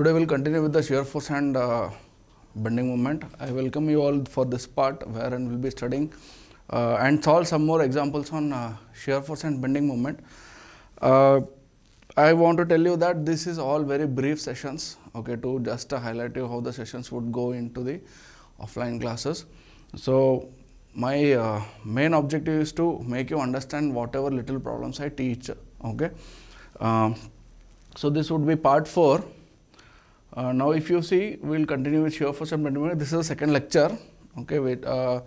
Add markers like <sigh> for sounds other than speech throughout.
Today we will continue with the shear force and uh, bending moment. I welcome you all for this part wherein we will be studying uh, and solve some more examples on uh, shear force and bending moment. Uh, I want to tell you that this is all very brief sessions okay, to just uh, highlight you how the sessions would go into the offline classes. So, my uh, main objective is to make you understand whatever little problems I teach. Okay. Um, so, this would be part 4 uh, now, if you see, we will continue with shear force and bending moment. This is the second lecture. Okay, wait. uh,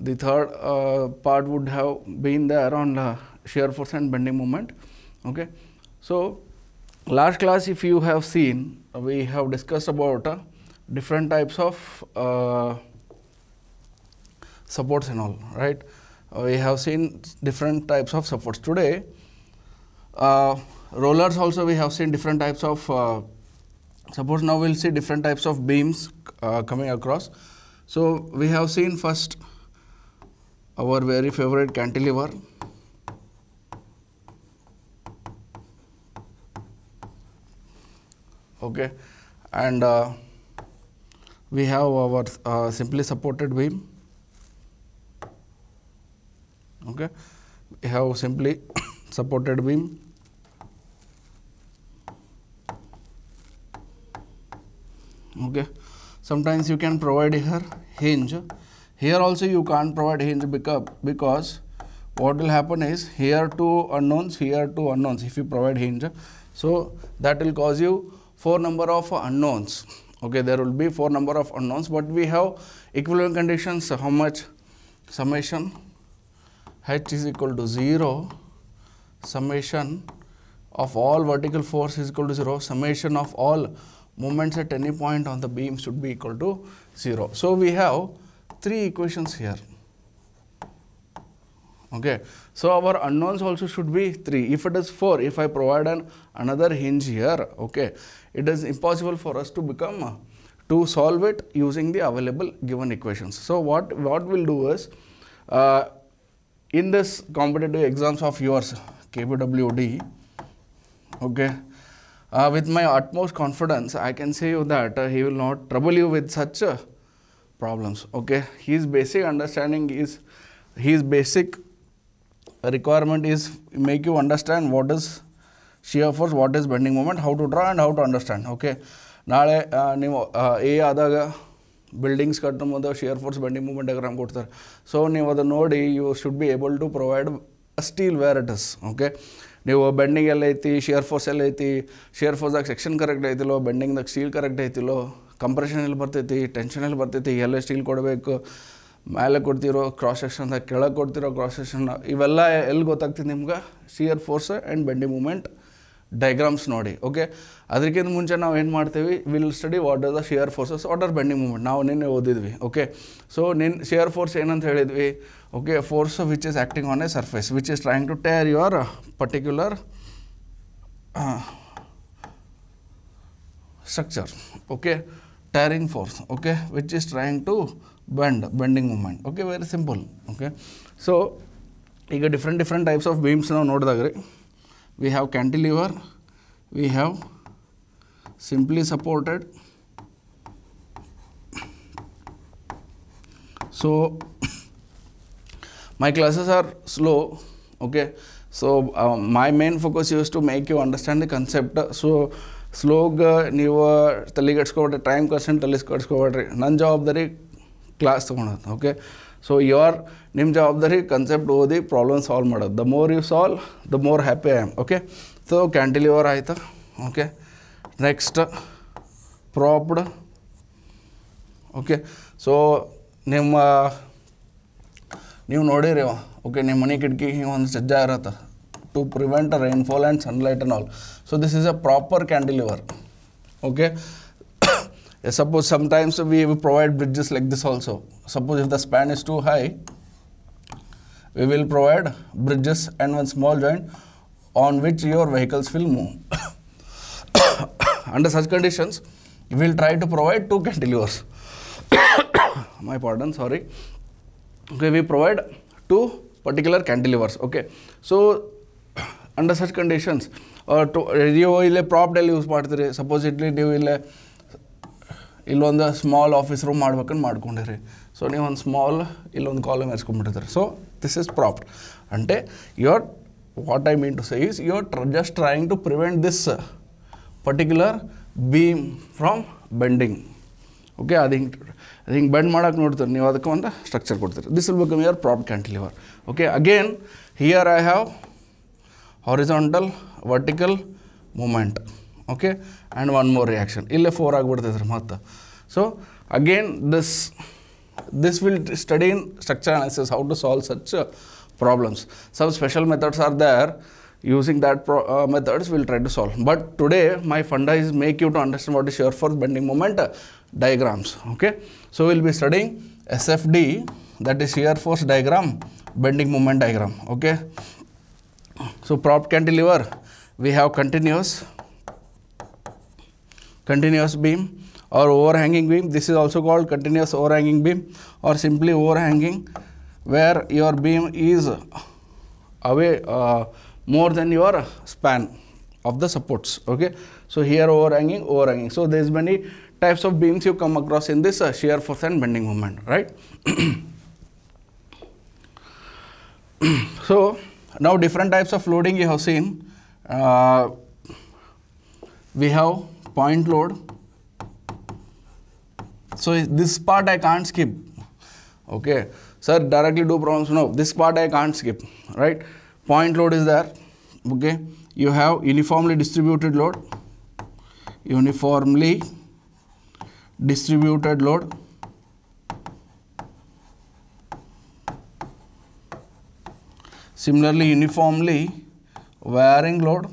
the third uh, part would have been there on shear force and bending moment. Okay, so last class, if you have seen, we have discussed about uh, different types of uh, supports and all. Right, uh, we have seen different types of supports today. rollers also we have seen different types of Suppose now we will see different types of beams uh, coming across. So, we have seen first our very favorite cantilever. Okay, and uh, we have our uh, simply supported beam. Okay, we have simply <coughs> supported beam. okay sometimes you can provide here hinge here also you can't provide hinge because what will happen is here two unknowns here two unknowns if you provide hinge so that will cause you four number of unknowns okay there will be four number of unknowns but we have equivalent conditions how much summation h is equal to 0 summation of all vertical force is equal to 0, summation of all moments at any point on the beam should be equal to 0. So, we have three equations here. Okay. So, our unknowns also should be 3. If it is 4, if I provide an another hinge here, okay, it is impossible for us to become uh, to solve it using the available given equations. So, what, what we will do is, uh, in this competitive exams of yours, KBWD, Okay. Uh, with my utmost confidence, I can say you that uh, he will not trouble you with such uh, problems. Okay. His basic understanding is, his basic requirement is make you understand what is shear force, what is bending moment, how to draw and how to understand. Okay. ನಾಳೆ ನೀವು A ಆದಾಗ buildings ಕಟ್ಟ ಮುಂದೆ shear force bending movement diagram ಕೊಡ್ತಾರೆ so ನೀವು ಅದನ್ನು ನೋಡಿ you should be able to provide steel where it is okay ನೀವು ಬೆಂಡಿಂಗ್ ಎಲ್ಲ ಐತಿ ಶೇರ್ ಫೋರ್ಸ್ ಎಲ್ಲ ಐತಿ ಶೇರ್ ಫೋರ್ಸ್ದಾಗ ಸೆಕ್ಷನ್ ಕರೆಕ್ಟ್ ಐತಿಲ್ಲೋ ಬೆಂಡಿಂಗ್ದಾಗ ಸ್ಟೀಲ್ ಕರೆಕ್ಟ್ ಐತಿಲ್ಲೋ ಕಂಪ್ರೆಷನ್ ಎಲ್ಲಿ ಬರ್ತೈತಿ ಟೆನ್ಷನ್ ಎಲ್ಲಿ ಬರ್ತೈತಿ ಎಲ್ಲ ಸ್ಟೀಲ್ ಕೊಡಬೇಕು ಮೇಲೆ ಕೊಡ್ತಿರೋ ಕ್ರಾಸ್ ಸೆಕ್ಷನ್ದಾಗ ಕೆಳಗೆ ಕೊಡ್ತಿರೋ ಕ್ರಾಸ್ ಸೆಕ್ಷನ್ ಇವೆಲ್ಲ ಎಲ್ಲಿ ಗೊತ್ತಾಗ್ತಿದೆ ನಿಮ್ಗೆ shear force and bending moment diagrams ನೋಡಿ ಓಕೆ ಅದಕ್ಕಿಂತ ಮುಂಚೆ ನಾವು ಏನು ಮಾಡ್ತೀವಿ will study what are the shear forces what are bending moment ನಾವು ನಿನ್ನೆ ಓದಿದ್ವಿ ಓಕೆ ಸೊ ನಿನ್ನ ಶೇರ್ ಫೋರ್ಸ್ ಏನಂತ ಹೇಳಿದ್ವಿ okay force which is acting on a surface which is trying to tear your particular structure okay tearing force okay which is trying to bend bending moment okay very simple okay so ಈಗ different different types of beams ನಾವು ನೋಡಿದಾಗ ರೀ we have cantilever we have simply supported so my classes are slow okay so uh, my main focus is to make you understand the concept so ಸ್ಲೋಗ ನೀವು ತಲೆಗೆಡ್ಸ್ಕೊಬಿಟ್ರೆ time consent ತಲೆಸ್ಕೊಡ್ಸ್ಕೊಬೇಡ್ರಿ ನನ್ನ ಜವಾಬ್ದಾರಿ class ತೊಗೊಳೋದು okay so your ನಿಮ್ಮ ಜವಾಬ್ದಾರಿ concept ಓದಿ problem solve ಮಾಡೋದು the more you solve the more happy I am okay so cantilever ಆಯಿತು okay next propped okay so ನಿಮ್ಮ ನೀವು ನೋಡಿರಿ ಓಕೆ ನಿಮ್ಮ ಮನೆ ಕಿಟಕಿ ಒಂದು ಸಜ್ಜ ಇರತ್ತೆ to prevent rainfall and sunlight and all so this is a proper cantilever okay suppose sometimes we provide bridges like this also. Suppose if the span is too high, we will provide bridges and one small joint on which your vehicles will move. <coughs> Under such conditions, we will try to provide two cantilevers. <coughs> My pardon, sorry. Okay, we provide two particular cantilevers. Okay, so <coughs> under such conditions, or uh, to, ನೀವು will prop ಡಲ್ಲಿ use ಮಾಡ್ತೀರಿ will ಇಲ್ಲೊಂದು small office room ಮಾಡ್ಬೇಕಂತ ಮಾಡ್ಕೊಂಡಿರಿ so ನೀವು ಒಂದು small ಇಲ್ಲೊಂದು column ಎರ್ಸ್ಕೊಂಡ್ಬಿಟ್ಟಿದ್ರಿ ಸೊ ದಿಸ್ ಈಸ್ ಪ್ರಾಫ್ಟ್ ಅಂಟೆ your I mean to say is is ಟ್ರ just trying to prevent this particular beam from bending okay ಅದು ಹಿಂಗೆ ಅದು ಹಿಂಗೆ ಬೆಂಡ್ ಮಾಡೋಕೆ ನೋಡ್ತೀರಿ ನೀವು ಅದಕ್ಕೆ ಒಂದು ಸ್ಟ್ರಕ್ಚರ್ ಕೊಡ್ತೀರಿ this will become your prop cantilever okay again here I have horizontal vertical moment okay and one more reaction ಇಲ್ಲೇ ಫೋರ್ ಆಗಿಬಿಡ್ತೈತೆ ಮತ್ತು so again this this will study in structure analysis how to solve such uh, problems. Some special methods are there. using that pro, uh, methods we'll try to solve but today my funda is make you to understand what is shear force bending moment uh, diagrams okay so we'll be studying sfd that is shear force diagram bending moment diagram okay so prop cantilever we have continuous continuous beam or overhanging beam. This is also called continuous overhanging beam or simply overhanging where your beam is away uh, more than your span of the supports. Okay. So, here overhanging, overhanging. So, there is many types of beams you come across in this uh, shear force and bending moment, right. <clears throat> so, now different types of loading you have seen. Uh, we have point load. So this part I can't skip. Okay. Sir, directly do problems. No, this part I can't skip. Right. Point load is there. Okay. You have uniformly distributed load. Uniformly distributed load. Similarly, uniformly varying load.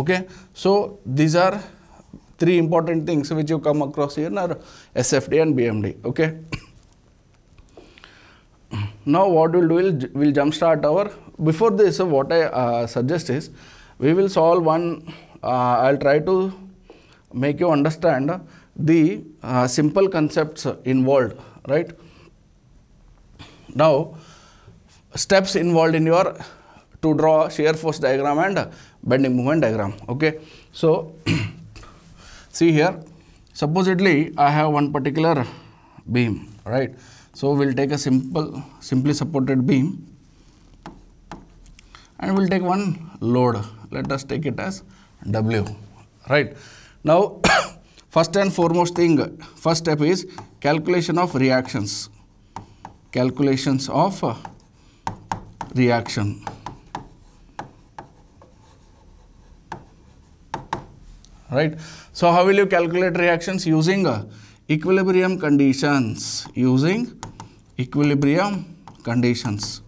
okay so these are three important things which you come across here are sfd and bmd okay <clears throat> now what we'll do is we'll jumpstart our before this what i uh, suggest is we will solve one uh, i'll try to make you understand the uh, simple concepts involved right now steps involved in your to draw shear force diagram and bending moment diagram. Okay. So, <clears throat> see here, supposedly I have one particular beam, right. So, we will take a simple, simply supported beam and we will take one load. Let us take it as W, right. Now, <clears throat> first and foremost thing, first step is calculation of reactions, calculations of reaction right so how will you calculate reactions using uh, equilibrium conditions using equilibrium conditions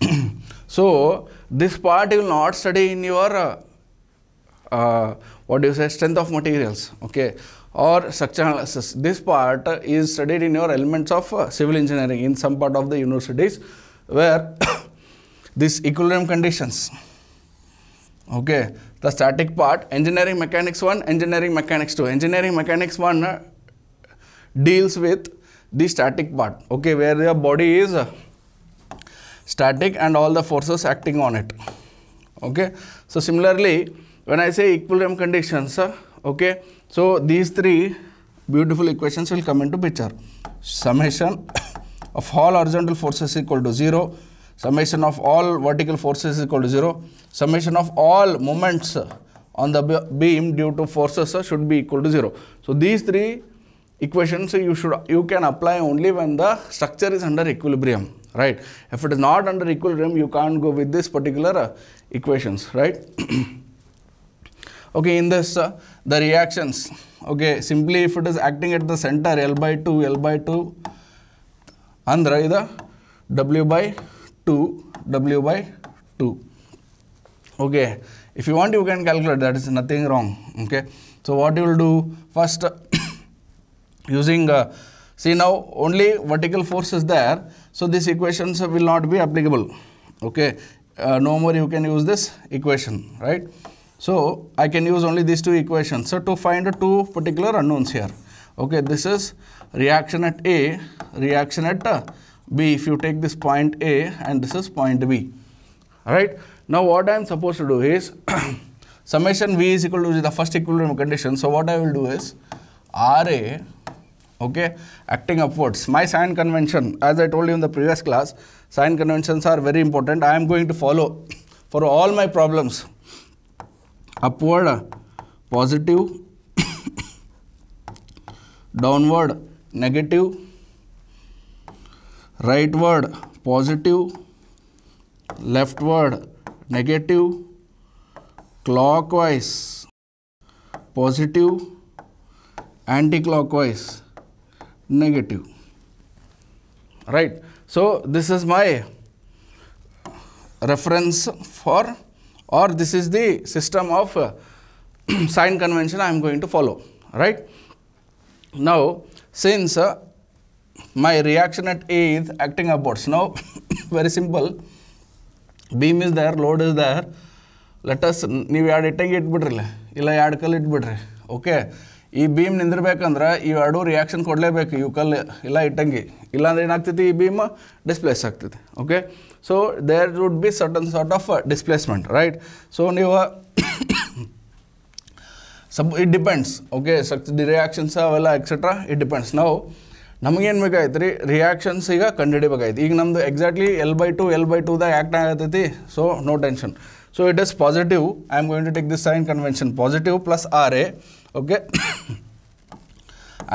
<clears throat> so this part you will not study in your uh, uh, what do you say strength of materials okay or structural analysis this part is studied in your elements of uh, civil engineering in some part of the universities where <coughs> these equilibrium conditions. Okay, the static part, engineering mechanics 1, engineering mechanics 2. Engineering mechanics 1 uh, deals with the static part, okay, where your body is uh, static and all the forces acting on it. Okay, so similarly, when I say equilibrium conditions, uh, okay, so these three beautiful equations will come into picture. Summation <coughs> of all horizontal forces equal to 0, Summation of all vertical forces is equal to 0. Summation of all moments on the beam due to forces should be equal to 0. So these three equations you should you can apply only when the structure is under equilibrium, right? If it is not under equilibrium, you can't go with this particular uh, equations, right? <clears throat> okay, in this uh, the reactions, okay, simply if it is acting at the center L by 2, L by 2, andra either W by 2 W by 2. Okay, if you want you can calculate that is nothing wrong. Okay, so what you will do first <coughs> using uh, see now only vertical force is there, so these equations will not be applicable. Okay, uh, no more you can use this equation, right? So I can use only these two equations. So to find two particular unknowns here. Okay, this is reaction at A, reaction at uh, B if you take this point A and this is point B. right? Now what I am supposed to do is <coughs> summation V is equal to the first equilibrium condition. So what I will do is RA okay acting upwards my sign convention as I told you in the previous class sign conventions are very important I am going to follow <coughs> for all my problems upward positive <coughs> downward negative rightward positive leftward negative clockwise positive anti-clockwise negative right so this is my reference for or this is the system of uh, <clears throat> sign convention i am going to follow right now since uh, my reaction at A is acting upwards. Now, <coughs> very simple. Beam is there, load is there. Let us, ನೀವು ಎರಡು ಇಟ್ಟಂಗೆ ಇಟ್ಬಿಡ್ರಲ್ಲ ಇಲ್ಲ ಎರಡು ಕಲ್ಲು ಇಟ್ಬಿಡ್ರಿ okay ಈ beam ನಿಂದಿರ್ಬೇಕಂದ್ರೆ ಇವೆರಡು reaction ಕೊಡಲೇಬೇಕು ಇವು ಕಲ್ಲು ಇಲ್ಲ ಇಟ್ಟಂಗಿ ಇಲ್ಲಾಂದ್ರೆ ಏನಾಗ್ತೈತಿ ಈ ಬೀಮ್ ಡಿಸ್ಪ್ಲೇಸ್ ಆಗ್ತೈತಿ okay so there would be certain sort of displacement right so ನೀವು sub it depends okay such reactions ಅವೆಲ್ಲ ಎಕ್ಸೆಟ್ರಾ ಇಟ್ ಡಿಪೆಂಡ್ಸ್ ನಾವು ನಮಗೇನು ಬೇಕಾಯ್ತು ರೀ ರಿಯಾಕ್ಷನ್ಸ್ ಈಗ ಕಂಡುಹಿಡಿಬೇಕಾಯ್ತು ಈಗ ನಮ್ಮದು exactly L by two L by ಟುದಾಗ ಆ್ಯಕ್ಟ್ ಆಗತೈತಿ so no tension so it is positive I am going to take this sign convention positive plus R A okay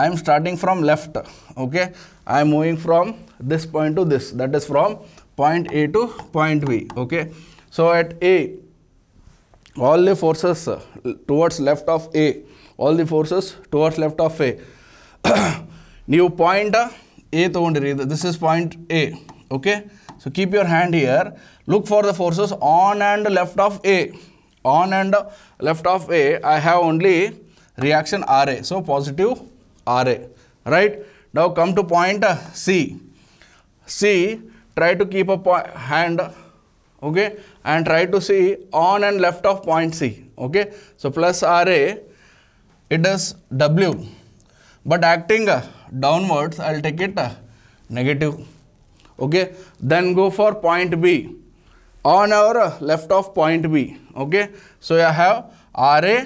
I am starting from left okay I am moving from this point to this that is from point A to point B okay so at A all the forces towards left of A, all the forces towards left of A. New point A, this is point A. Point A okay so keep your hand here look for the forces on and left of A on and left of A reaction RA. So, positive RA, right? Now, come to point C. C, try to keep a hand, okay? And try to see on and left of point C, okay? So, plus RA, it is W. But acting downwards I'll take it uh, negative okay then go for point B on our uh, left of point B okay so I have RA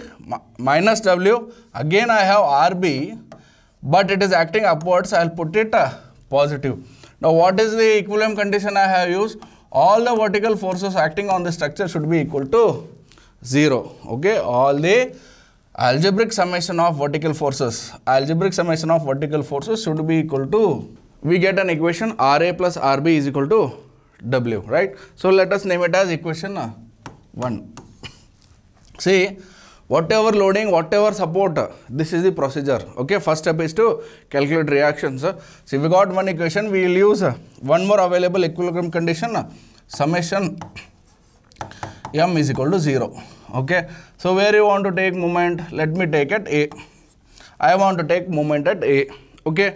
minus W again I have RB but it is acting upwards I'll put it uh, positive now what is the equilibrium condition I have used all the vertical forces acting on the structure should be equal to 0 okay all the algebraic summation of vertical forces algebraic summation of vertical forces should be equal to we get an equation ra plus rb is equal to w right so let us name it as equation uh, 1 <laughs> see whatever loading whatever support this is the procedure okay first step is to calculate reactions so we got one equation we will use uh, one more available equilibrium condition uh, summation m is equal to 0. Okay. So, where you want to take moment? Let me take at A. I want to take moment at A. Okay.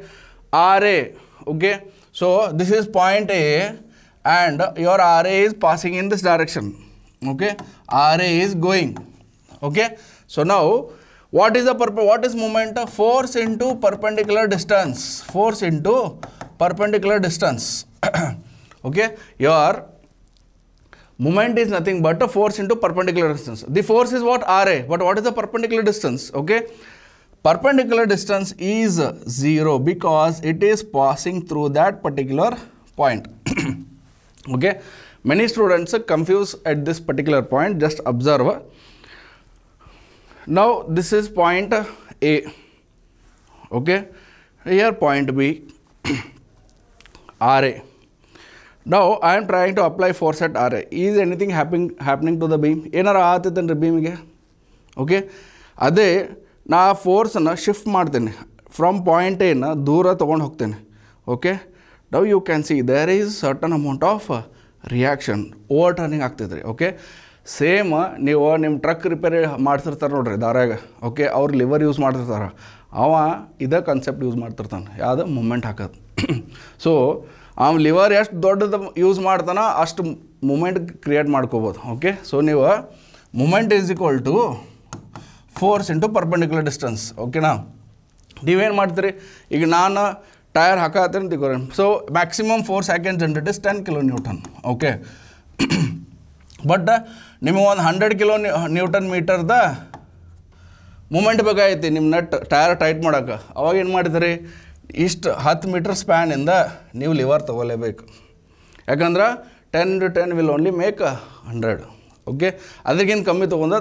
RA. Okay. So, this is point A and your RA is passing in this direction. Okay. RA is going. Okay. So, now what is the purpose? What is moment? Force into perpendicular distance. Force into perpendicular distance. <coughs> okay. Your moment is nothing but a force into perpendicular distance. The force is what? Ra. But what is the perpendicular distance? Okay. Perpendicular distance is 0 because it is passing through that particular point. <coughs> okay. Many students are confused at this particular point. Just observe. Now, this is point A. Okay. Here point B. <coughs> Ra. ನಾವು I am trying to apply for set R A is anything happening happening to the beam ಏನಾರು ಆತೈತೇನು ರೀ ಬೀಮಿಗೆ okay ಅದೇ ನಾ ಆ ಫೋರ್ಸನ್ನು shift ಮಾಡ್ತೇನೆ ಫ್ರಮ್ ಪಾಯಿಂಟ್ ಏನ ದೂರ ತೊಗೊಂಡು ಹೋಗ್ತೇನೆ okay now you can see there is certain amount of reaction over turning ಆಗ್ತೈತೆ ರೀ ಓಕೆ ಸೇಮ್ ನೀವು ನಿಮ್ಮ ಟ್ರಕ್ ರಿಪೇರಿ ಮಾಡ್ತಿರ್ತಾರೆ ನೋಡ್ರಿ ದಾರ್ಯಾಗ ಓಕೆ ಅವ್ರು ಲಿವರ್ ಯೂಸ್ ಮಾಡ್ತಿರ್ತಾರೆ ಅವ ಇದೇ ಕನ್ಸೆಪ್ಟ್ ಯೂಸ್ ಮಾಡ್ತಿರ್ತಾನೆ ಯಾವುದು ಮೂಮೆಂಟ್ ಹಾಕೋದು ಸೊ ಆ ಲಿವರ್ ಎಷ್ಟು ದೊಡ್ಡದು ಯೂಸ್ ಮಾಡ್ತಾನ ಅಷ್ಟು ಮೂಮೆಂಟ್ ಕ್ರಿಯೇಟ್ ಮಾಡ್ಕೋಬೋದು ಓಕೆ ಸೊ ನೀವು moment is equal to force into perpendicular distance ಓಕೆನಾ ನೀವೇನು ಮಾಡ್ತೀರಿ ಈಗ ನಾನು ಟೈರ್ ಹಾಕತ್ತೀನಿ ತಿಳ್ಕೊರಿ so maximum force second can is ten kilo newton okay but ನಿಮಗೆ ಒಂದು ಹಂಡ್ರೆಡ್ ಕಿಲೋ ನ್ಯೂಟನ್ ಮೀಟರ್ದ ಮೂಮೆಂಟ್ ಬೇಕಾಗೈತಿ ನಿಮ್ಮ ನೆಟ್ ಟೈರ್ ಟೈಟ್ ಮಾಡೋಕೆ ಅವಾಗ ಏನು ಮಾಡ್ತೀರಿ ಇಷ್ಟು ಹತ್ತು ಮೀಟರ್ ಸ್ಪ್ಯಾನಿಂದ ನೀವು ಲಿವರ್ ತೊಗೊಲೇಬೇಕು ಯಾಕಂದ್ರೆ ten to ten will only make hundred okay ಅದಕ್ಕಿಂತ ಕಮ್ಮಿ ತೊಗೊಂಡ್ರೆ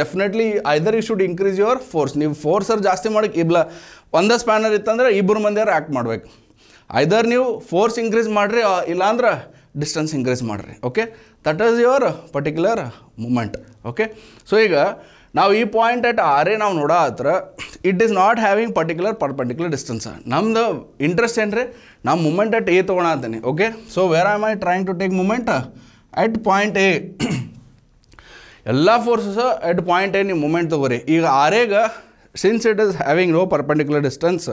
definitely either you should increase your force ನೀವು ಫೋರ್ಸರ್ ಜಾಸ್ತಿ ಮಾಡಕ್ಕೆ ಇಬ್ಲ ಒಂದೇ ಸ್ಪ್ಯಾನರ್ ಇತ್ತಂದ್ರೆ ಇಬ್ಬರು ಮಂದಿಯವ್ರು ಆ್ಯಕ್ಟ್ ಮಾಡಬೇಕು ಐದರ್ ನೀವು ಫೋರ್ಸ್ ಇನ್ಕ್ರೀಸ್ ಮಾಡಿರಿ ಇಲ್ಲಾಂದ್ರೆ ಡಿಸ್ಟೆನ್ಸ್ ಇನ್ಕ್ರೀಸ್ ಮಾಡಿರಿ okay that is your particular moment okay so ಈಗ ನಾವು ಈ ಪಾಯಿಂಟ್ ಅಟ್ ಆರೇ ನಾವು ನೋಡೋ ಹತ್ರ it is not having particular perpendicular distance ನಮ್ಮದು ಇಂಟ್ರೆಸ್ಟ್ ಏನ್ರಿ ನಾವು ಮೂಮೆಂಟ್ ಅಟ್ ಎ ತೊಗೊಳತೀನಿ okay so where am I trying to take moment at point A ಎಲ್ಲ ಫೋರ್ಸಸ್ ಎಟ್ ಪಾಯಿಂಟ್ ಎ ನೀವು ಮೂಮೆಂಟ್ ತೊಗೋರಿ ಈಗ ಆರೇಗ since it is having no perpendicular distance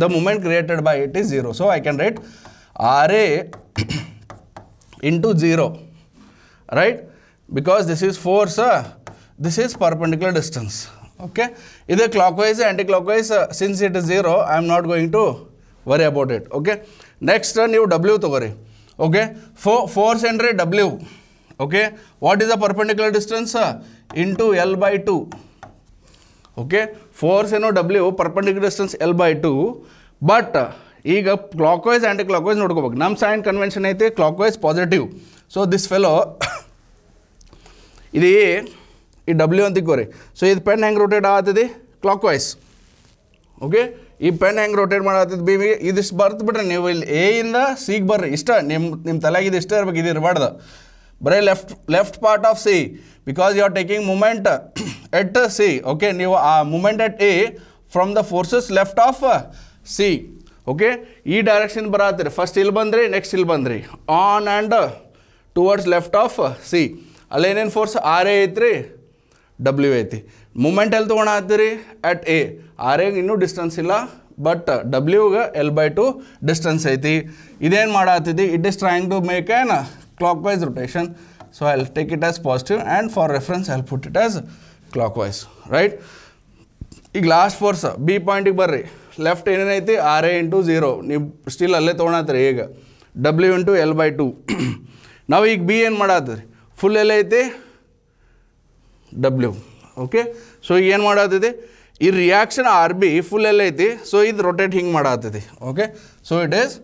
the moment created by it is zero so I can write R A into zero right because this is force this is perpendicular distance okay either clockwise or anti-clockwise uh, since it is 0 I am not going to worry about it okay next turn you W togori okay For, force entry W okay what is the perpendicular distance uh, into L by 2 okay force you know W perpendicular distance L by 2 but uh, ಈಗ clockwise anticlockwise ನೋಡ್ಕೋಬೇಕು ನಮ್ಮ sign convention ಐತಿ clockwise positive so this fellow ಇದು ಈ W ಅಂತ ಇಕ್ಕೋರಿ so ಇದು pen ಹೆಂಗೆ ರೊಟೇಟ್ ಆಗತ್ತೈತಿ ಕ್ಲಾಕ್ ವೈಸ್ ಓಕೆ ಈ ಪೆನ್ ಹೆಂಗೆ ರೊಟೇಟ್ ಮಾಡತ್ತಿದ್ ಬಿ ಇದಿಷ್ಟು ಬರ್ತು ಬಿಟ್ರೆ ನೀವು ಇಲ್ಲಿ ಎ ಇಂದ ಸಿಗೆ ಬರ್ರಿ ಇಷ್ಟ ನಿಮ್ಮ ನಿಮ್ಮ ತಲೆಗೆ ಇದು ಇಷ್ಟ ಇರ್ಬೇಕು ಇದು ಇರಬಾರ್ದು ಬರೀ left left part of C because you are taking moment at C okay ನೀವು ಆ moment at A from the forces left of C okay ಈ ಡೈರೆಕ್ಷನ್ ಬರತ್ತೀರಿ ಫಸ್ಟ್ ಇಲ್ಲಿ ಬಂದ್ರಿ ನೆಕ್ಸ್ಟ್ ಇಲ್ಲಿ ಬಂದ್ರಿ on and towards left of C ಅಲ್ಲಿ ಏನೇನು ಫೋರ್ಸ್ ಆರ್ ಎ ಐತ್ರಿ ಡಬ್ಲ್ಯೂ ಐತಿ ಮೂಮೆಂಟ್ ಎಲ್ಲಿ ತೊಗೊಳ ಎಟ್ ಅಟ್ ಎ ಎಗೆ ಇನ್ನೂ ಡಿಸ್ಟೆನ್ಸ್ ಇಲ್ಲ ಬಟ್ ಡಬ್ಲ್ಯೂಗೆ ಎಲ್ ಬೈ ಟು ಡಿಸ್ಟೆನ್ಸ್ ಐತಿ ಇದೇನು ಮಾಡತ್ತೀವಿ it is trying to make an clockwise rotation so I take it as positive and for reference I put it as clockwise right ಈಗ last force B ಪಾಯಿಂಟಿಗೆ ಬರ್ರಿ left ಏನೇನೈತಿ R A into zero ನೀವು still ಅಲ್ಲೇ ತೊಗೊಳತ್ತೀರಿ ಈಗ W into L by two ನಾವು ಈಗ ಬಿ ಏನು ಮಾಡತ್ತೀರಿ ಫುಲ್ ಐತಿ डब्ल्यू ओके सो ऐनमे reaction B full so it rotating okay so it इस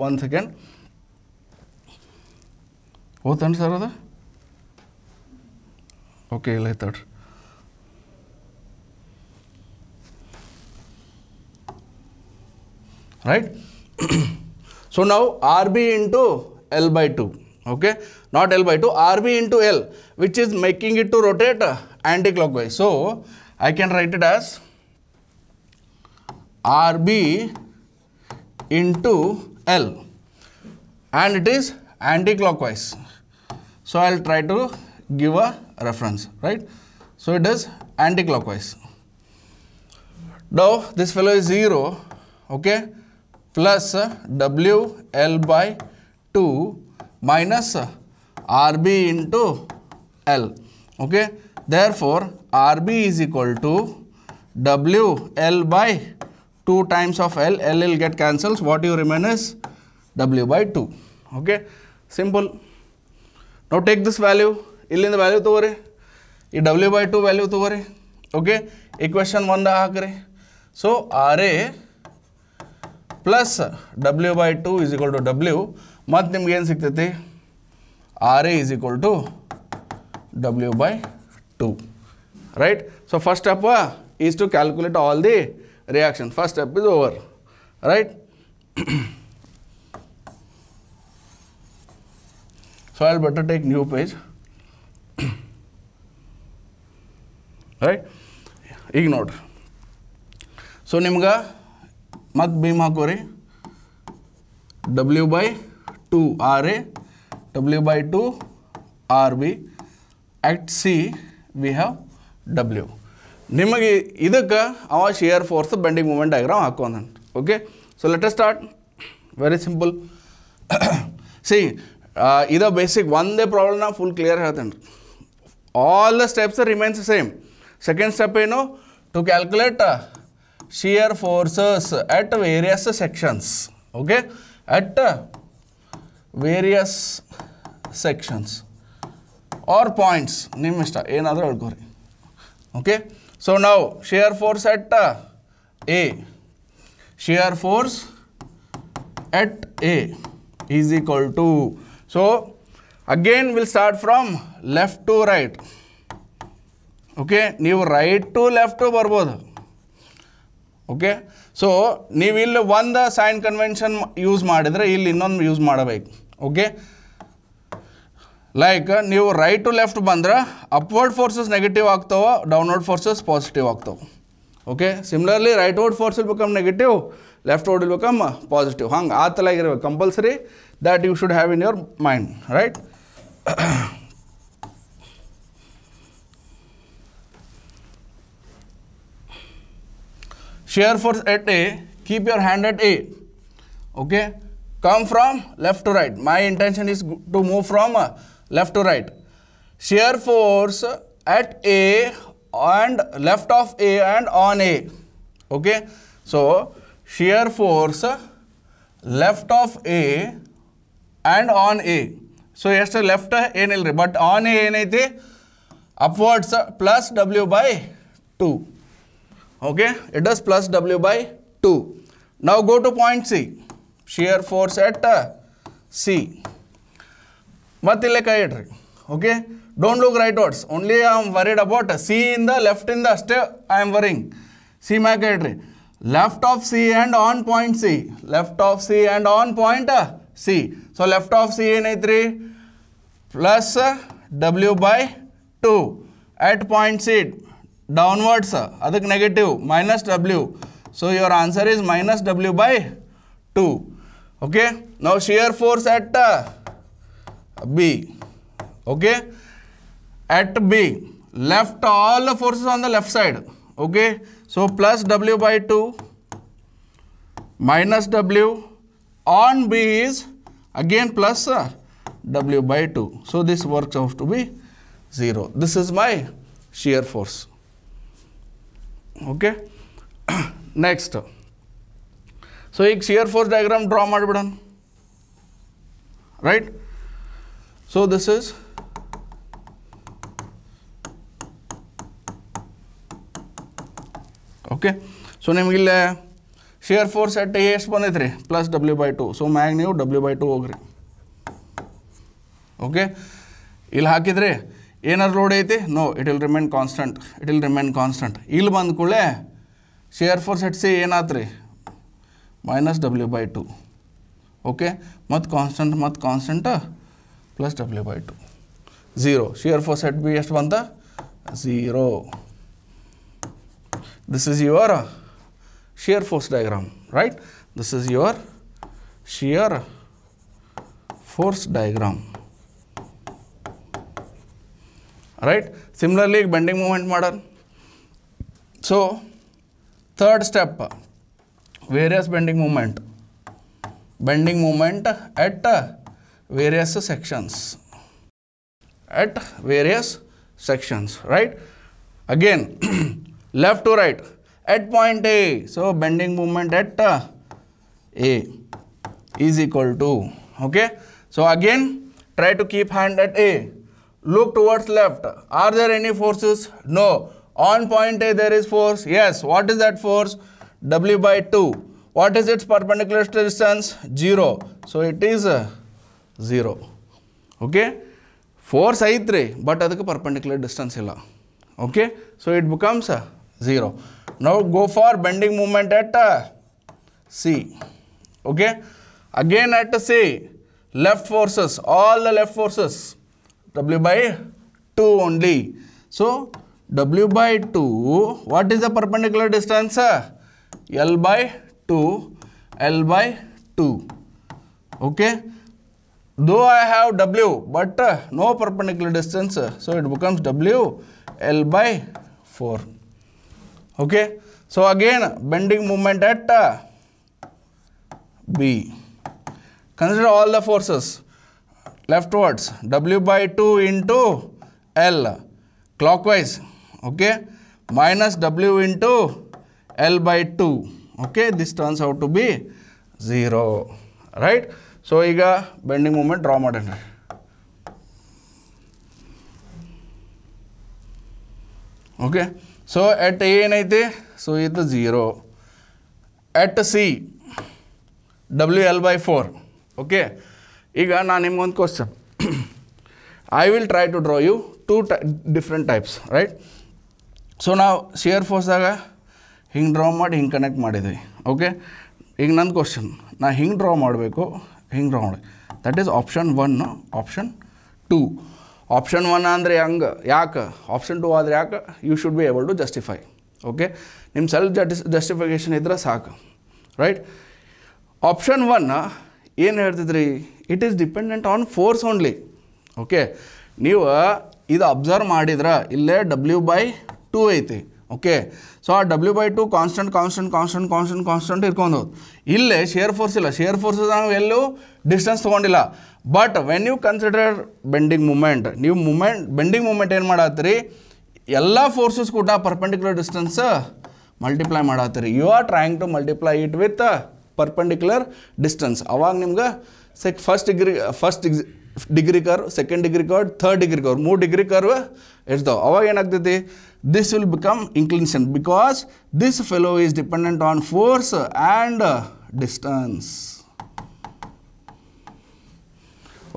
वन सेकेंड ओत सर अद ओके रईट सो ना R into L by two okay not L by 2, RB into L, which is making it to rotate uh, anti-clockwise. So, I can write it as RB into L and it is anti-clockwise. So, I will try to give a reference, right? So, it is anti-clockwise. Now, this fellow is 0, okay, plus W L by 2 minus RB into L. Okay. Therefore, RB is equal to WL by 2 times of L. L will get cancels. What you remain is W by 2. Okay. Simple. Now take this value. ಇಲ್ಲಿಂದ value ತೊಗೊರಿ ಈ W by two value ತೊಗೊರಿ okay equation ಒಂದಾಗ ಹಾಕ್ರಿ so R A plus W by two is equal to W ಮತ್ತು ನಿಮ್ಗೇನು ಸಿಗ್ತೈತಿ Ra is equal to W by 2. Right? So, first step is to calculate all the reaction. First step is over. Right? so, I will better take new page. right? Ignore. So Nimga, ನಿಮ್ಗೆ ಮತ್ತೆ kore W by 2 R A. W by 2 RB. At C, we have W. ನಿಮಗೆ ಇದಕ್ಕೆ ಅವ shear force bending moment diagram ಹಾಕೋದಂತ okay so let start very simple see ಇದು basic ಒಂದೇ ಪ್ರಾಬ್ಲಮ್ನ full clear ಹೇಳ್ತೇನೆ ರೀ all the steps remains same second step ಏನು to calculate shear forces at various sections okay at various sections or points ನಿಮ್ಮ ಇಷ್ಟ ಏನಾದರೂ ಹೇಳ್ಕೋರಿ ಓಕೆ ಸೊ ನಾವು shear force at A shear force at A is equal to so again will start from left to right okay ನೀವು right to left ಬರ್ಬೋದು okay so ನೀವು ಇಲ್ಲಿ ಒಂದು ಸೈನ್ ಕನ್ವೆನ್ಷನ್ ಯೂಸ್ ಮಾಡಿದರೆ ಇಲ್ಲಿ ಇನ್ನೊಂದು ಯೂಸ್ ಮಾಡಬೇಕು ओके लाइक नहीं रईट टू लेफ्ट बंद अपवर्ड फोर्सस् नगटिव आगतव डनवर्ड फोर्स पॉजिटिव आगतव okay similarly rightward force become negative leftward become positive हाँ आतर compulsory that you should have in your mind right shear force at A keep your hand at A okay come from left to right. My intention is to move from uh, left to right. Shear force at A and left of A and on A. Okay. So, shear force left of A and on A. So, ಎಷ್ಟು left ಏನಿಲ್ಲ but on on A ಏನೈತಿ upwards plus W by 2. Okay, it is plus W by two ನಾವು go to point shear force at uh, C. Matile kaidri. Okay. Don't look right outs. Only I am worried about C in the left in the step. I am worrying. C my Left of C and on point C. Left of C and on point uh, C. So left of C in A3 plus uh, W by 2 at point C downwards. Uh, minus W. So your answer is minus W by 2 okay now shear force at uh, b okay at b left all the forces on the left side okay so plus w by 2 minus w on b is again plus uh, w by 2 so this works out to be 0 this is my shear force okay <clears throat> next so ಈಗ shear force diagram draw ಮಾಡಿಬಿಡೋಣ right so this is okay so ನಿಮಗಿಲ್ಲೇ shear force at ಎಷ್ಟು ಬಂದೈತೆ ರೀ plus W by two so ಮ್ಯಾಗ್ ನೀವು W by two ಹೋಗ್ರಿ okay ಇಲ್ಲಿ ಹಾಕಿದ್ರಿ ಏನಾದ್ರು ಲೋಡ್ ಐತಿ no it will remain constant it will remain constant ಇಲ್ಲಿ ಬಂದ ಕೂಡಲೇ ಶಿಯರ್ ಫೋರ್ಸ್ ಎಟ್ ಸಿ ಏನಾತ್ರಿ minus W by two okay मत कांस्टेंट मत constant plus W by to zero shear force at B ಎಷ್ಟು ಬಂತ zero this is your shear force diagram right this is your shear force diagram right similarly bending moment ಮಾಡೋಣ so third step various bending moment bending moment at various sections at various sections right again <clears throat> left to right at point a so bending moment at a is equal to okay so again try to keep hand at a look towards left are there any forces no on point a there is force yes what is that force W by 2. What is its perpendicular distance? 0. So it is uh, 0. Okay. Force I3, but ಅದಕ್ಕೆ perpendicular distance ಇಲ್ಲ. Okay. So it becomes uh, 0. Now go for bending movement at uh, C. Okay. Again at C, left forces, all the left forces, W by 2 only. So W by 2, what is the perpendicular distance? L by 2, L by 2. Okay. Though I have W, but uh, no perpendicular distance, uh, so it becomes W L by 4. Okay. So again, bending moment at uh, B. Consider all the forces leftwards W by 2 into L clockwise. Okay. Minus W into L by 2. Okay, this turns out to be 0. Right? So, ega bending moment draw modern. Okay. So, at A naite, so it is 0. At C, W L by 4. Okay. ಈಗ ನಾನು ನಿಮ್ಗೊಂದು question I will try to draw you two ಟೈ different types right so ನಾವು shear ಫೋರ್ಸ್ದಾಗ ಹಿಂಗೆ draw ಮಾಡಿ ಹಿಂಗೆ connect ಮಾಡಿದ್ವಿ ಓಕೆ ಈಗ ನನ್ನ ಕ್ವಶನ್ ನಾ ಹಿಂಗೆ ಡ್ರಾ ಮಾಡಬೇಕು ಹಿಂಗೆ ಡ್ರಾ ಮಾಡಿ that is option one option two option one ಅಂದರೆ ಹಂಗೆ ಯಾಕೆ ಆಪ್ಷನ್ ಟೂ ಆದರೆ ಯಾಕೆ you should be able to justify okay ನಿಮ್ಮ ಸೆಲ್ಫ್ ಜಸ್ಟಿಸ್ ಜಸ್ಟಿಫಿಕೇಷನ್ ಇದ್ರೆ ಸಾಕು ರೈಟ್ ಆಪ್ಷನ್ ಒನ್ ಏನು ಹೇಳ್ತಿದ್ರಿ it is dependent on force only okay ನೀವು ಇದು ಅಬ್ಸರ್ವ್ ಮಾಡಿದ್ರೆ ಇಲ್ಲೇ ಡಬ್ಲ್ಯೂ ಬೈ ಟೂ ಐತಿ ಓಕೆ ಸೊ ಆ W by two constant constant constant constant constant ಇಟ್ಕೊಂಡು ಇಲ್ಲೇ ಶೇರ್ ಫೋರ್ಸ್ ಇಲ್ಲ ಶೇರ್ ಫೋರ್ಸ್ ನಾವು ಎಲ್ಲೂ ಡಿಸ್ಟೆನ್ಸ್ ತೊಗೊಂಡಿಲ್ಲ but when you consider bending moment ನೀವು ಮೂಮೆಂಟ್ ಬೆಂಡಿಂಗ್ ಮೂಮೆಂಟ್ ಏನು ಮಾಡತ್ತೀರಿ ಎಲ್ಲ ಫೋರ್ಸಸ್ ಕೂಡ ಪರ್ಪೆಂಡಿಕ್ಯುಲರ್ ಡಿಸ್ಟೆನ್ಸ್ ಮಲ್ಟಿಪ್ಲೈ ಮಾಡತ್ತೀರಿ you are trying to multiply it with perpendicular distance ಅವಾಗ ನಿಮ್ಗೆ ಸೆಕ್ first degree first degree curve second degree curve third degree curve ಮೂರು ಡಿಗ್ರಿ ಕರ್ವ್ ಇರ್ತಾವೆ ಅವಾಗ ಏನಾಗ್ತೈತಿ this will become inclination because this fellow is dependent on force and distance.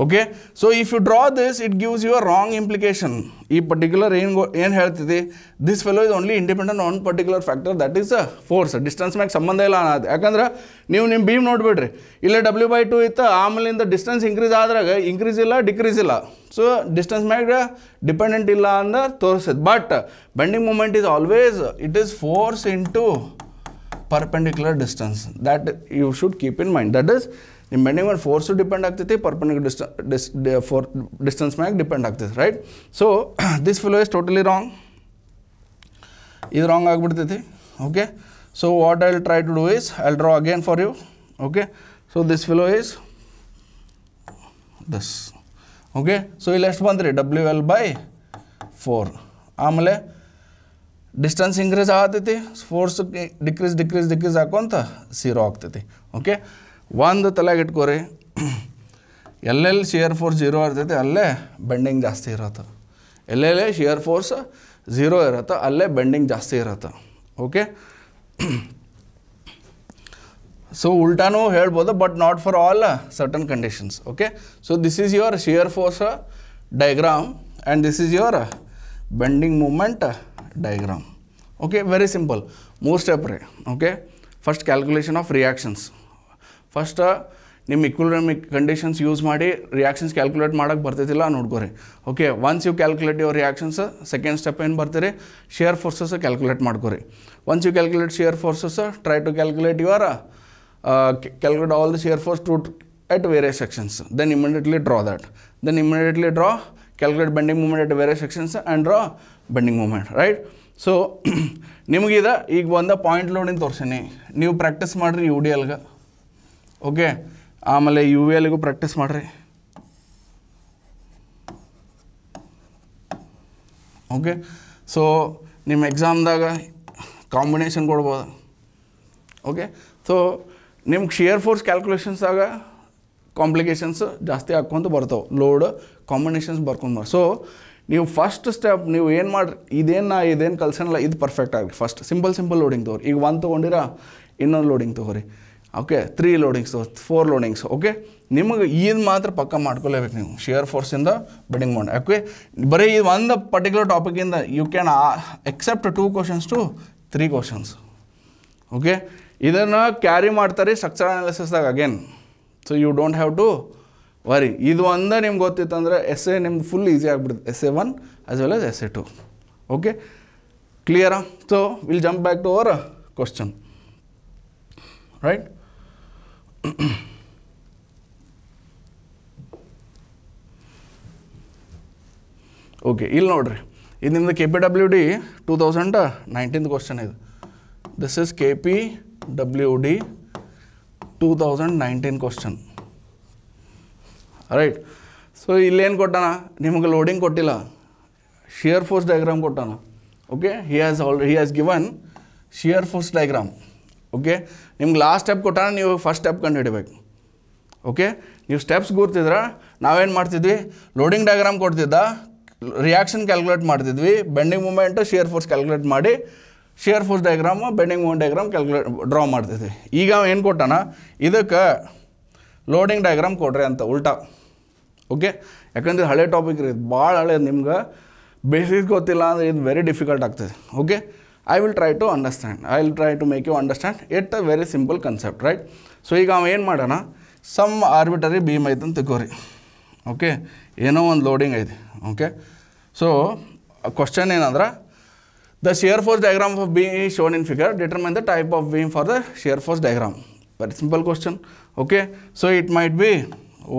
Okay so if you draw this it gives your wrong implication ಈ particular ಏನು ಏನು ಹೇಳ್ತಿದ್ದಿ this fellow is only independent on particular factor that is uh force distance ಮ್ಯಾಗೆ ಸಂಬಂಧ ಇಲ್ಲ ಅನ್ನೋದು ಯಾಕಂದ್ರೆ ನೀವು ನಿಮ್ಮ ಭೀಮ್ ನೋಡಿಬಿಡ್ರಿ ಇಲ್ಲ ಡಬ್ಲ್ಯೂ ಬೈ ಟು ಇತ್ತು ಆಮೇಲಿಂದ ಡಿಸ್ಟೆನ್ಸ್ ಇನ್ಕ್ರೀಸ್ ಆದ್ರಾಗ ಇನ್ಕ್ರೀಸ್ ಇಲ್ಲ ಡಿಕ್ರೀಸ್ ಇಲ್ಲ ಸೊ ಡಿಸ್ಟೆನ್ಸ್ ಮ್ಯಾಗ ಡಿಪೆಂಡೆಂಟ್ ಇಲ್ಲ ಅಂದ್ರೆ ತೋರಿಸ್ತದೆ but bending moment is always it is force into perpendicular distance that you should keep in mind that is निम्बेडिंग मेल फोर्स डिपेंड आगे पर्पनिक फोर् डिस्टेंस मैं डिपेंड आगे right so this fellow is totally wrong इंग आगते okay so what I'll try to do is I'll draw again for you okay so this flow is this okay so इलेट बंद रही W L by four आमले distance increase आगे force decrease decrease decrease हाकोता zero आगे okay one रि L shear force zero इतने अल बेंडिंग जास्ती एल शेयर फोर्स जीरो अल बेंडिंग जास्ती ओके सो उलटानू हेलब but not for all certain condition okay so this your shear force diagram and this your bending moment diagram okay very simple मोर स्टेप्रे okay first calculation of reactions first ನಿಮ್ಮ ಇಕ್ವಿಲಮಿಕ್ conditions use ಮಾಡಿ reactions calculate ಮಾಡೋಕ್ಕೆ ಬರ್ತೈತಿಲ್ಲ ನೋಡ್ಕೊರಿ okay once you calculate your reactions second step ಏನು ಬರ್ತೀರಿ shear forces calculate ಮಾಡ್ಕೊರಿ once you calculate shear forces try to calculate your calculate all the shear force to at various sections then immediately draw that then immediately draw calculate bending moment at various sections and draw bending moment right so ನಿಮಗಿದ ಈಗ ಒಂದು point ಲೋಡಿನ ತೋರಿಸೀನಿ ನೀವು practice ಮಾಡಿರಿ U D ಎಲ್ಗೆ okay ಆಮೇಲೆ U V ಎಲ್ಗೂ practice ಮಾಡಿರಿ ಓಕೆ ಸೊ ನಿಮ್ಮ ಎಕ್ಸಾಮ್ದಾಗ ಕಾಂಬಿನೇಷನ್ ಕೊಡ್ಬೋದು ಓಕೆ ಸೊ ನಿಮ್ಮ ಶಿಯರ್ ಫೋರ್ಸ್ ಕ್ಯಾಲ್ಕುಲೇಷನ್ಸಾಗ ಕಾಂಪ್ಲಿಕೇಶನ್ಸ್ ಜಾಸ್ತಿ ಹಾಕ್ಕೊಂತ ಬರ್ತಾವೆ ಲೋಡ್ ಕಾಂಬಿನೇಷನ್ಸ್ ಬರ್ಕೊಂಡು ಸೊ ನೀವು ಫಸ್ಟ್ ಸ್ಟೆಪ್ ನೀವು ಏನು ಮಾಡಿರಿ ಇದೇನು ನಾ ಇದೇನು ಕಲ್ಸನಲ್ಲ ಇದು ಪರ್ಫೆಕ್ಟ್ ಆಗಿ ಫಸ್ಟ್ ಸಿಂಪಲ್ ಸಿಂಪಲ್ ಲೋಡಿಂಗ್ ತೊಗೊರಿ ಈಗ ಒಂದು ತೊಗೊಂಡಿರ ಇನ್ನೊಂದು ಲೋಡಿಂಗ್ ತೊಗೊರಿ okay three loadings four loadings okay ನಿಮಗೆ ಇದು ಮಾತ್ರ ಪಕ್ಕ ಮಾಡ್ಕೊಳ್ಳೇಬೇಕು ನೀವು ಶೇರ್ ಫೋರ್ಸಿಂದ ಬೆಟ್ಟಿಂಗ್ ಮಾಡಿ ಓಕೆ ಬರೀ ಇದು ಒಂದು ಪರ್ಟಿಕ್ಯುಲರ್ ಟಾಪಿಕಿಂದ you can expect two questions to three questions okay ಇದನ್ನು ಕ್ಯಾರಿ ಮಾಡ್ತಾರೆ ಸ್ಟ್ರಕ್ಚರ್ ಅನಾಲಿಸಿಸ್ದಾಗ again so you don't have to worry ಇದು ಒಂದೇ ನಿಮ್ಗೆ ಗೊತ್ತಿತ್ತು ಅಂದರೆ ಎಸ್ ಎ ನಿಮ್ಗೆ ಫುಲ್ ಈಸಿ ಆಗಿಬಿಡುತ್ತೆ S A one as well as S A two okay ಕ್ಲಿಯರಾ so will jump back to our question right okay <clears throat> ಇಲ್ಲಿ ನೋಡ್ರಿ ಇದು ನಿಮ್ದು K P W D two thousand nineteen question ಇದು this is K P W D two thousand nineteen question right so ಇಲ್ಲೇನು ಕೊಟ್ಟಾನ ನಿಮಗೆ loading ಕೊಟ್ಟಿಲ್ಲ ಶಿಯರ್ ಫೋರ್ಸ್ ಡಯಾಗ್ರಾಮ್ ಕೊಟ್ಟಾನ okay he has all he has given shear force diagram okay ನಿಮ್ಗೆ last step ಕೊಟ್ಟಾಗ ನೀವು first step ಕಂಡು ಹಿಡಬೇಕು okay ನೀವು ಸ್ಟೆಪ್ಸ್ ಗುರ್ತಿದ್ರೆ ನಾವೇನು ಮಾಡ್ತಿದ್ವಿ ಲೋಡಿಂಗ್ ಡಯಾಗ್ರಾಮ್ ಕೊಡ್ತಿದ್ದ ರಿಯಾಕ್ಷನ್ ಕ್ಯಾಲ್ಕುಲೇಟ್ ಮಾಡ್ತಿದ್ವಿ bending moment shear force calculate ಮಾಡಿ shear force diagram bending moment diagram calculate draw ಮಾಡ್ತಿದ್ವಿ ಈಗ ಏನು ಕೊಟ್ಟಾನ ಇದಕ್ಕೆ ಲೋಡಿಂಗ್ ಡಯಾಗ್ರಾಮ್ ಕೊಡ್ರಿ ಅಂತ ಉಲ್ಟಾ ಓಕೆ ಯಾಕಂದ್ರೆ ಹಳೆ ಟಾಪಿಕ್ ರೀ ಭಾಳ ಹಳೆ ನಿಮ್ಗೆ ಬೇಸಿಸ್ ಗೊತ್ತಿಲ್ಲ ಅಂದರೆ ಇದು ವೆರಿ ಡಿಫಿಕಲ್ಟ್ ಆಗ್ತದೆ okay I will try to understand I will try to make you understand at a very simple concept right so ಈಗ ಅವ ಏನು ಮಾಡೋಣ ಸಮ್ ಆರ್ಬಿಟರಿ ಬೀಮ್ ಐತೆ ಅಂತ ತಿಳ್ಕೋರಿ ಓಕೆ ಏನೋ ಒಂದು ಲೋಡಿಂಗ್ ಐತೆ ಓಕೆ ಸೊ ಕ್ವಶನ್ ಏನಂದ್ರೆ the shear force diagram of beam ಈ shown in figure determine the type of beam for the shear force diagram very simple question okay so it might be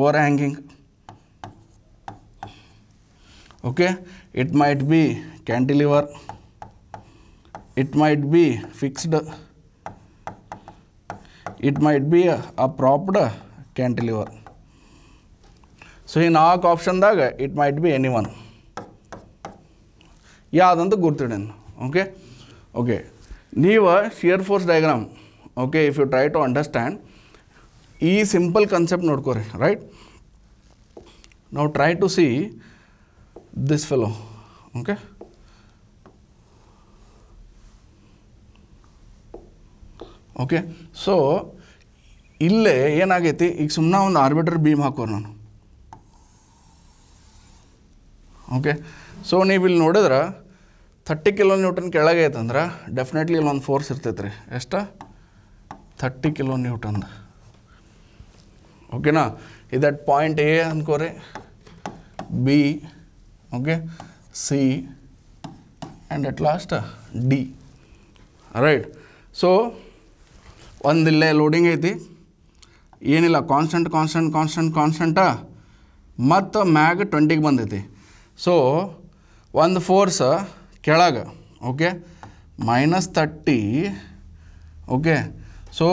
overhanging okay it might be cantilever it might be fixed it might be a a propped cantilever so ಈ ನಾಲ್ಕು ಆಪ್ಷನ್ದಾಗ it might be any one ಯಾವುದಂತ ಗುರ್ತಿಡೇನು okay okay ನೀವು shear force diagram okay if you try to understand ಈ simple concept ನೋಡ್ಕೋರಿ right ನಾವು try to see this fellow okay okay so ಇಲ್ಲೇ ಏನಾಗೈತಿ ಈಗ ಸುಮ್ಮನೆ ಒಂದು ಆರ್ಬಿಟ್ರ್ ಬೀಮ್ ಹಾಕೋರು ನಾನು ಓಕೆ ಸೊ ನೀವು ಇಲ್ಲಿ ನೋಡಿದ್ರೆ ಥರ್ಟಿ ಕಿಲೋ ನ್ಯೂಟನ್ ಕೆಳಗೆ ಐತಂದ್ರೆ ಡೆಫಿನೆಟ್ಲಿ ಇಲ್ಲೊಂದು ಫೋರ್ಸ್ ಇರ್ತೈತೆ ರೀ ಎಷ್ಟು ಥರ್ಟಿ ಕಿಲೋ ನ್ಯೂಟನ್ ಓಕೆನಾ ಇದು ಅಟ್ ಪಾಯಿಂಟ್ ಎ ಅಂದ್ಕೋರಿ B okay C and at last D right so ಒಂದು ಇಲ್ಲೇ ಲೋಡಿಂಗ್ ಐತಿ ಏನಿಲ್ಲ ಕಾನ್ಸ್ಟಂಟ್ ಕಾನ್ಸ್ಟಂಟ್ ಕಾನ್ಸ್ಟಂಟ್ ಕಾನ್ಸ್ಟಂಟ ಮತ್ತು ಮ್ಯಾಗ್ ಟ್ವೆಂಟಿಗೆ ಬಂದೈತಿ ಸೊ ಒಂದು ಫೋರ್ಸ್ ಕೆಳಗೆ okay minus thirty okay so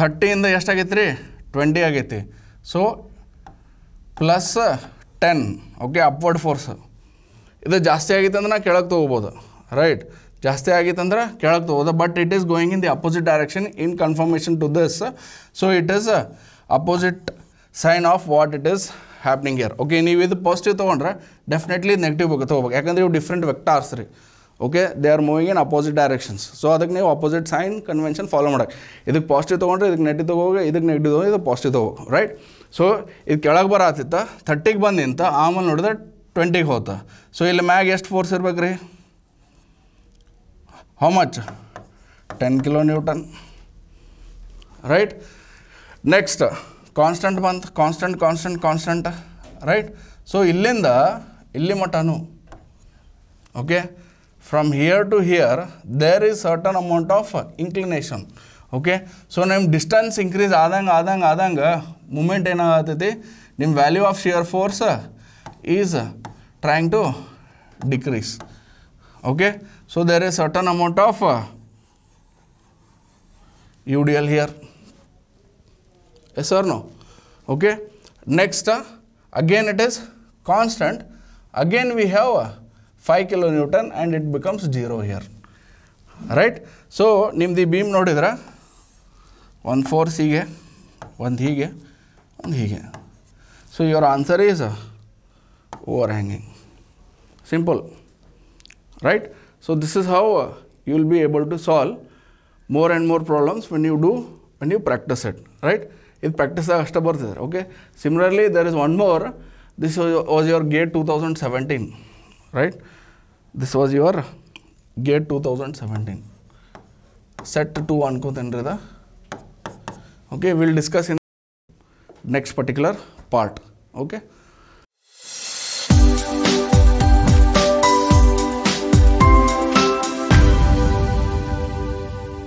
ಥರ್ಟಿಯಿಂದ ಎಷ್ಟಾಗೈತಿ ರೀ ಟ್ವೆಂಟಿ ಆಗೈತಿ so plus ten okay upward force ಇದು ಜಾಸ್ತಿ ಆಗೈತೆ ಅಂದ್ರೆ ನಾ ಕೆಳಗೆ ತೊಗೋಬೋದು ರೈಟ್ ಜಾಸ್ತಿ ಆಗಿತ್ತಂದ್ರೆ ಕೆಳಗೆ ಹೋದ but it is going in the opposite direction in confirmation to this so it is opposite sign of what it is happening here okay ನೀವು ಇದು ಪಾಸಿಟಿವ್ ತೊಗೊಂಡ್ರೆ ಡೆಫಿನೆಟ್ಲಿ ನೆಗೆಟಿವ್ ಬಗ್ಗೆ ತೊಗೋಬೇಕು ಯಾಕಂದರೆ ಇವು ಡಿಫ್ರೆಂಟ್ ವೆಕ್ಟಾರ್ಸ್ ರೀ okay they are moving in opposite directions so ಅದಕ್ಕೆ ನೀವು ಅಪೋಸಿಟ್ ಸೈನ್ ಕನ್ವೆನ್ಷನ್ ಫಾಲೋ ಮಾಡಕ್ಕೆ ಇದಕ್ಕೆ ಪಾಸಿಟಿವ್ ತೊಗೊಂಡ್ರೆ ಇದಕ್ಕೆ ನೆಗೆಟಿವ್ ತೊಗೋಬೇಕು ಇದಕ್ಕೆ ನೆಗೆಟಿವ್ ತೊಗೋ ಇದು ಪಾಸಿಟಿವ್ ತೊಗೋ ರೈಟ್ ಸೊ ಇದು ಕೆಳಗೆ ಬರತ್ತಿತ್ತ ಥರ್ಟಿಗೆ ಬಂದಿಂತ ಆಮೇಲೆ ನೋಡಿದ್ರೆ ಟ್ವೆಂಟಿಗೆ ಹೋತ ಸೊ ಇಲ್ಲಿ ಮ್ಯಾಗ್ ಎಷ್ಟು ಫೋರ್ಸ್ ಇರ್ಬೇಕು ರೀ how much 10 kilonewton right next constant ಮಂತ್ constant constant constant right so ಇಲ್ಲಿಂದ ಇಲ್ಲಿ ಮಟನು okay from here to here there is certain amount of inclination okay so ನಿಮ್ಮ ಡಿಸ್ಟನ್ಸ್ ಇನ್ಕ್ರೀಸ್ ಆದಂಗೆ ಆದಂಗೆ ಆದಂಗೆ ಮೂಮೆಂಟ್ ಏನಾಗತ್ತೈತಿ ನಿಮ್ಮ value of shear force is trying to decrease okay so there is certain amount of uh, udl here yes or no okay next uh, again it is constant again we have uh, 5 kilonewton and it becomes 0 here Right. So, ನಿಮ್ದು beam beam ನೋಡಿದ್ರೆ ಒಂದು four one ಒಂದು one ಒಂದು So your answer is uh, overhanging. Simple right? So this is how uh, you will be able to solve more and more problems when you do, when you practice it, right? If practice is okay? Similarly, there is one more. This was, your gate 2017, right? This was your gate 2017. Set to 1, okay? We will discuss in next particular part, okay?